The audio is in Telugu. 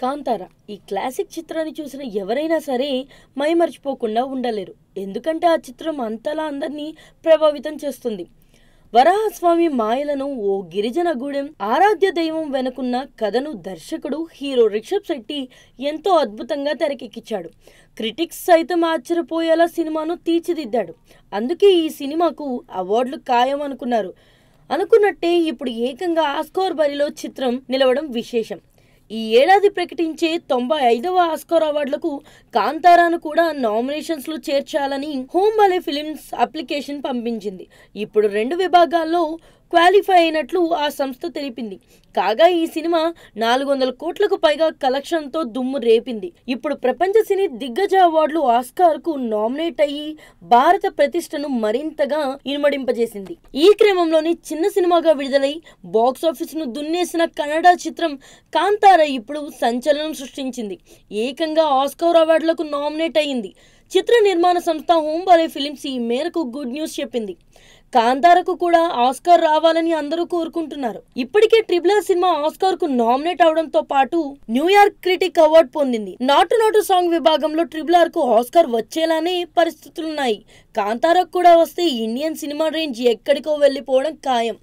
కాంతార ఈ క్లాసిక్ చిత్రాన్ని చూసిన ఎవరైనా సరే మైమర్చిపోకుండా ఉండలేరు ఎందుకంటే ఆ చిత్రం అంతలా అందరినీ ప్రభావితం చేస్తుంది వరాహస్వామి మాయలను ఓ గిరిజన గూడెం ఆరాధ్య దైవం వెనుకున్న కథను దర్శకుడు హీరో రిషబ్ శెట్టి ఎంతో అద్భుతంగా తెరకెక్కించాడు క్రిటిక్స్ సైతం ఆశ్చర్యపోయేలా సినిమాను తీర్చిదిద్దాడు అందుకే ఈ సినిమాకు అవార్డులు ఖాయం అనుకున్నారు అనుకున్నట్టే ఇప్పుడు ఏకంగా ఆస్కోర్ బరిలో చిత్రం నిలవడం విశేషం ఈ ఏడాది ప్రకటించే తొంభై ఐదవ ఆస్కార్ అవార్డులకు కాంతారాను కూడా నామినేషన్స్ లో చేర్చాలని హోంబలే ఫిలిమ్స్ అప్లికేషన్ పంపించింది ఇప్పుడు రెండు విభాగాల్లో క్వాలిఫై అయినట్లు ఆ సంస్థ తెలిపింది కాగా ఈ సినిమా నాలుగు వందల కోట్లకు పైగా కలెక్షన్తో దుమ్ము రేపింది ఇప్పుడు ప్రపంచ సినీ దిగ్గజ అవార్డులు ఆస్కార్కు నామినేట్ అయ్యి భారత ప్రతిష్టను మరింతగా ఇనుమడింపజేసింది ఈ క్రమంలోని చిన్న సినిమాగా విడుదలై బాక్సాఫీస్ను దున్నేసిన కన్నడ చిత్రం కాంతార ఇప్పుడు సంచలనం సృష్టించింది ఏకంగా ఆస్కార్ అవార్డులకు నామినేట్ అయ్యింది చిత్ర నిర్మాణ సంస్థ హోంబాలే ఫిలిమ్స్ ఈ మేరకు గుడ్ న్యూస్ చెప్పింది కాంతారకు కూడా ఆస్కార్ రావాలని అందరూ కోరుకుంటున్నారు ఇప్పటికే ఆర్ సినిమా ఆస్కార్ కు నామినేట్ అవడంతో పాటు న్యూయార్క్ క్రిటిక్ అవార్డు పొందింది నాటు నాటు సాంగ్ విభాగంలో ట్రిబులర్ కు ఆస్కార్ వచ్చేలానే పరిస్థితులున్నాయి కాంతారకు కూడా వస్తే ఇండియన్ సినిమా రేంజ్ ఎక్కడికో వెళ్ళిపోవడం ఖాయం